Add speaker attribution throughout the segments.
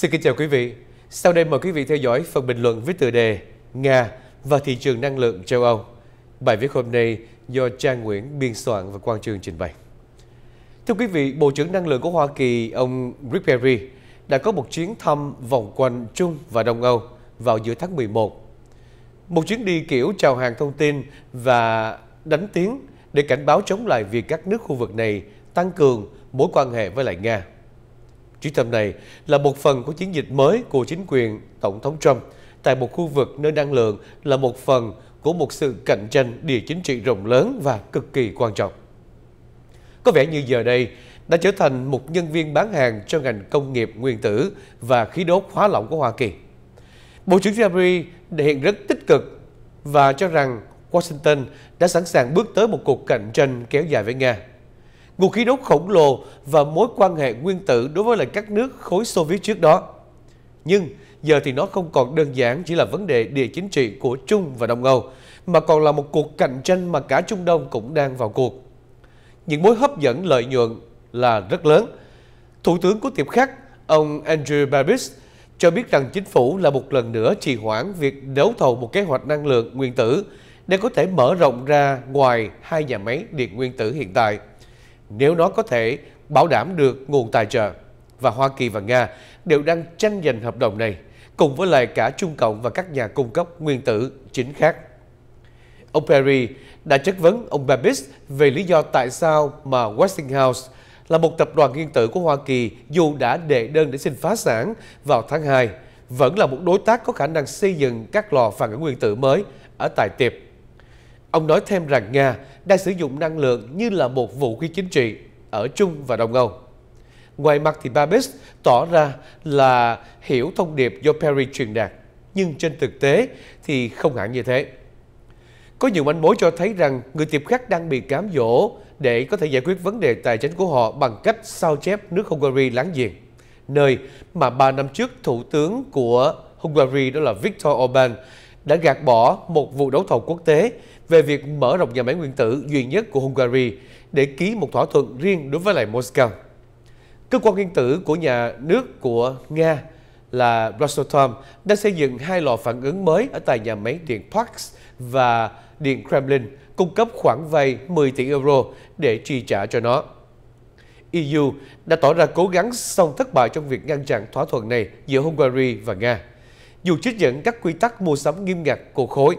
Speaker 1: Xin kính chào quý vị. Sau đây mời quý vị theo dõi phần bình luận với tựa đề Nga và thị trường năng lượng châu Âu. Bài viết hôm nay do Trang Nguyễn biên soạn và Quang Trường trình bày. Thưa quý vị, Bộ trưởng Năng lượng của Hoa Kỳ, ông Rick Perry, đã có một chuyến thăm vòng quanh Trung và Đông Âu vào giữa tháng 11. Một chuyến đi kiểu chào hàng thông tin và đánh tiếng để cảnh báo chống lại việc các nước khu vực này tăng cường mối quan hệ với lại Nga. Chuyến thăm này là một phần của chiến dịch mới của chính quyền Tổng thống Trump tại một khu vực nơi năng lượng là một phần của một sự cạnh tranh địa chính trị rộng lớn và cực kỳ quan trọng. Có vẻ như giờ đây đã trở thành một nhân viên bán hàng cho ngành công nghiệp nguyên tử và khí đốt hóa lỏng của Hoa Kỳ. Bộ trưởng Jabri hiện rất tích cực và cho rằng Washington đã sẵn sàng bước tới một cuộc cạnh tranh kéo dài với Nga nguồn khí đốt khổng lồ và mối quan hệ nguyên tử đối với lại các nước khối Xô Viết trước đó. Nhưng giờ thì nó không còn đơn giản chỉ là vấn đề địa chính trị của Trung và Đông Âu, mà còn là một cuộc cạnh tranh mà cả Trung Đông cũng đang vào cuộc. Những mối hấp dẫn lợi nhuận là rất lớn. Thủ tướng của tiệp khắc, ông Andrew Babis, cho biết rằng chính phủ là một lần nữa trì hoãn việc đấu thầu một kế hoạch năng lượng nguyên tử để có thể mở rộng ra ngoài hai nhà máy điện nguyên tử hiện tại nếu nó có thể bảo đảm được nguồn tài trợ. Và Hoa Kỳ và Nga đều đang tranh giành hợp đồng này, cùng với lại cả Trung Cộng và các nhà cung cấp nguyên tử chính khác. Ông Perry đã chất vấn ông Babis về lý do tại sao mà Westinghouse là một tập đoàn nguyên tử của Hoa Kỳ dù đã đệ đơn để xin phá sản vào tháng 2, vẫn là một đối tác có khả năng xây dựng các lò phản ứng nguyên tử mới ở tại Tiệp. Ông nói thêm rằng Nga đang sử dụng năng lượng như là một vũ khí chính trị ở Trung và Đông Âu. Ngoài mặt thì Babis tỏ ra là hiểu thông điệp do Perry truyền đạt, nhưng trên thực tế thì không hẳn như thế. Có nhiều manh mối cho thấy rằng người tiệp khắc đang bị cám dỗ để có thể giải quyết vấn đề tài chính của họ bằng cách sao chép nước Hungary láng giềng, nơi mà 3 năm trước thủ tướng của Hungary đó là Viktor Orbán đã gạt bỏ một vụ đấu thầu quốc tế về việc mở rộng nhà máy nguyên tử duy nhất của Hungary để ký một thỏa thuận riêng đối với lại Moscow. Cơ quan nguyên tử của nhà nước của Nga là Rosatom đã xây dựng hai lò phản ứng mới ở tại nhà máy điện Parks và điện Kremlin cung cấp khoản vay 10 tỷ euro để chi trả cho nó. EU đã tỏ ra cố gắng song thất bại trong việc ngăn chặn thỏa thuận này giữa Hungary và Nga, dù trích dẫn các quy tắc mua sắm nghiêm ngặt của khối.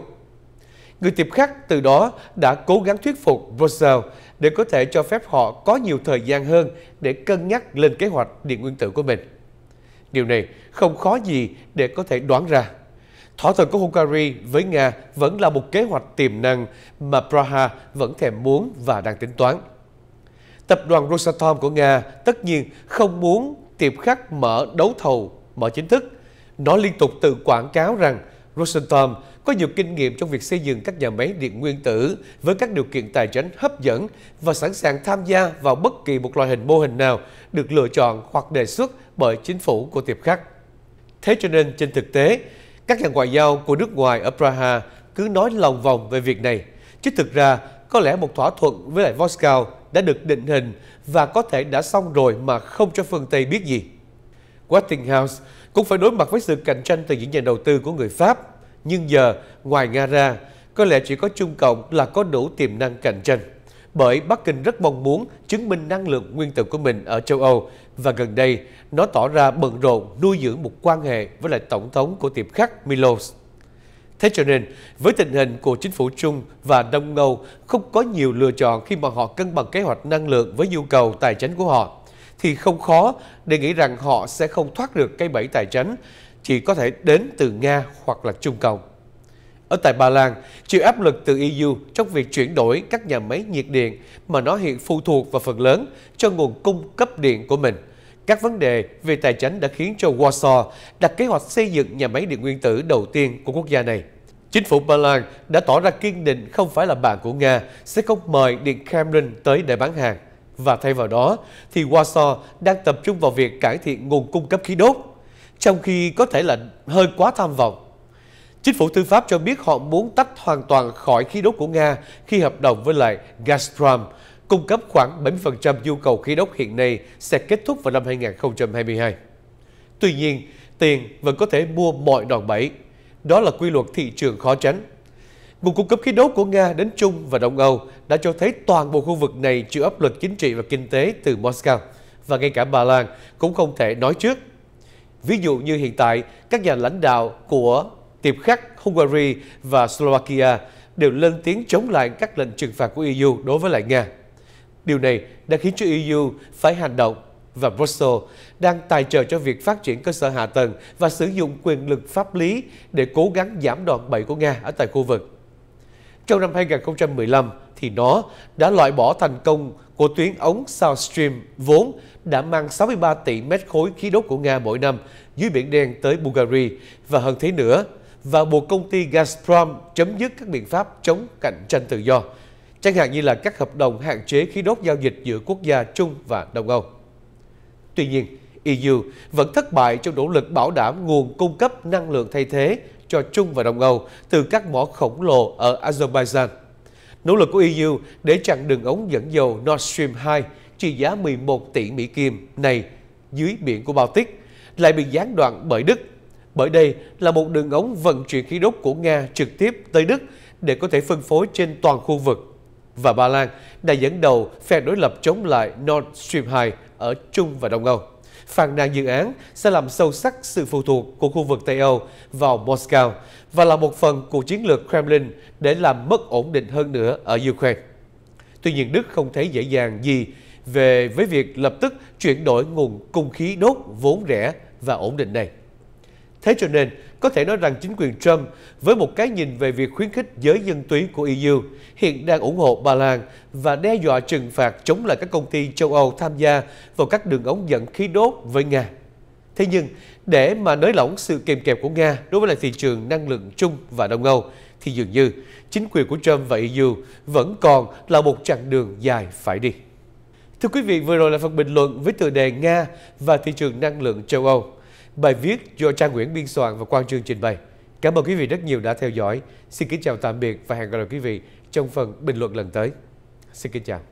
Speaker 1: Người tiệp khắc từ đó đã cố gắng thuyết phục Russell để có thể cho phép họ có nhiều thời gian hơn để cân nhắc lên kế hoạch điện nguyên tử của mình. Điều này không khó gì để có thể đoán ra. Thỏa thuận của Hungary với Nga vẫn là một kế hoạch tiềm năng mà Praha vẫn thèm muốn và đang tính toán. Tập đoàn Rosatom của Nga tất nhiên không muốn tiệp khắc mở đấu thầu, mở chính thức. Nó liên tục tự quảng cáo rằng Rosenthal có nhiều kinh nghiệm trong việc xây dựng các nhà máy điện nguyên tử với các điều kiện tài chính hấp dẫn và sẵn sàng tham gia vào bất kỳ một loại hình mô hình nào được lựa chọn hoặc đề xuất bởi chính phủ của tiệp khắc. Thế cho nên trên thực tế, các nhà ngoại giao của nước ngoài ở Praha cứ nói lòng vòng về việc này, chứ thực ra có lẽ một thỏa thuận với lại Moscow đã được định hình và có thể đã xong rồi mà không cho phương Tây biết gì. Westinghouse cũng phải đối mặt với sự cạnh tranh từ những nhà đầu tư của người Pháp. Nhưng giờ, ngoài Nga ra, có lẽ chỉ có Trung Cộng là có đủ tiềm năng cạnh tranh. Bởi Bắc Kinh rất mong muốn chứng minh năng lượng nguyên tử của mình ở châu Âu và gần đây nó tỏ ra bận rộn nuôi dưỡng một quan hệ với lại Tổng thống của tiệp khắc Milos. Thế cho nên, với tình hình của chính phủ Trung và Đông Âu không có nhiều lựa chọn khi mà họ cân bằng kế hoạch năng lượng với nhu cầu tài chính của họ thì không khó để nghĩ rằng họ sẽ không thoát được cái bẫy tài chính, chỉ có thể đến từ Nga hoặc là Trung Cộng. Ở tại Ba Lan, chịu áp lực từ EU trong việc chuyển đổi các nhà máy nhiệt điện mà nó hiện phụ thuộc vào phần lớn cho nguồn cung cấp điện của mình. Các vấn đề về tài chính đã khiến cho Warsaw đặt kế hoạch xây dựng nhà máy điện nguyên tử đầu tiên của quốc gia này. Chính phủ Ba Lan đã tỏ ra kiên định không phải là bạn của Nga sẽ không mời Điện Kremlin tới để bán hàng và thay vào đó thì Warsaw đang tập trung vào việc cải thiện nguồn cung cấp khí đốt, trong khi có thể là hơi quá tham vọng. Chính phủ tư Pháp cho biết họ muốn tách hoàn toàn khỏi khí đốt của Nga khi hợp đồng với lại Gazprom, cung cấp khoảng 70% nhu cầu khí đốt hiện nay sẽ kết thúc vào năm 2022. Tuy nhiên, tiền vẫn có thể mua mọi đòn bẩy. Đó là quy luật thị trường khó tránh. Nguồn cung cấp khí đốt của Nga đến Trung và Đông Âu đã cho thấy toàn bộ khu vực này chịu áp lực chính trị và kinh tế từ Moscow, và ngay cả Ba Lan cũng không thể nói trước. Ví dụ như hiện tại, các nhà lãnh đạo của Tiệp Khắc, Hungary và Slovakia đều lên tiếng chống lại các lệnh trừng phạt của EU đối với lại Nga. Điều này đã khiến cho EU phải hành động và Brussels đang tài trợ cho việc phát triển cơ sở hạ tầng và sử dụng quyền lực pháp lý để cố gắng giảm đòn bẩy của Nga ở tại khu vực. Trong năm 2015 thì nó đã loại bỏ thành công của tuyến ống South Stream vốn đã mang 63 tỷ mét khối khí đốt của Nga mỗi năm dưới biển đen tới Bulgaria và hơn thế nữa và buộc công ty Gazprom chấm dứt các biện pháp chống cạnh tranh tự do, chẳng hạn như là các hợp đồng hạn chế khí đốt giao dịch giữa quốc gia Trung và Đông Âu. Tuy nhiên, EU vẫn thất bại trong nỗ lực bảo đảm nguồn cung cấp năng lượng thay thế cho Trung và Đông Âu từ các mỏ khổng lồ ở Azerbaijan. Nỗ lực của EU để chặn đường ống dẫn dầu Nord Stream 2 trị giá 11 tỷ Mỹ Kim này dưới biển của Baltic lại bị gián đoạn bởi Đức. Bởi đây là một đường ống vận chuyển khí đốt của Nga trực tiếp tới Đức để có thể phân phối trên toàn khu vực. Và Ba Lan đã dẫn đầu phe đối lập chống lại Nord Stream 2 ở Trung và Đông Âu phàn nàn dự án sẽ làm sâu sắc sự phụ thuộc của khu vực Tây Âu vào Moscow và là một phần của chiến lược Kremlin để làm mất ổn định hơn nữa ở Ukraine. Tuy nhiên, Đức không thấy dễ dàng gì về với việc lập tức chuyển đổi nguồn cung khí đốt vốn rẻ và ổn định này. Thế cho nên, có thể nói rằng chính quyền Trump với một cái nhìn về việc khuyến khích giới dân túy của EU hiện đang ủng hộ Ba Lan và đe dọa trừng phạt chống lại các công ty châu Âu tham gia vào các đường ống dẫn khí đốt với Nga. Thế nhưng, để mà nới lỏng sự kèm kẹp của Nga đối với lại thị trường năng lượng chung và Đông Âu, thì dường như chính quyền của Trump và EU vẫn còn là một chặng đường dài phải đi. Thưa quý vị, vừa rồi là phần bình luận với tựa đề Nga và thị trường năng lượng châu Âu. Bài viết do Trang Nguyễn biên soạn và Quang Trương trình bày. Cảm ơn quý vị rất nhiều đã theo dõi. Xin kính chào tạm biệt và hẹn gặp lại quý vị trong phần bình luận lần tới. Xin kính chào.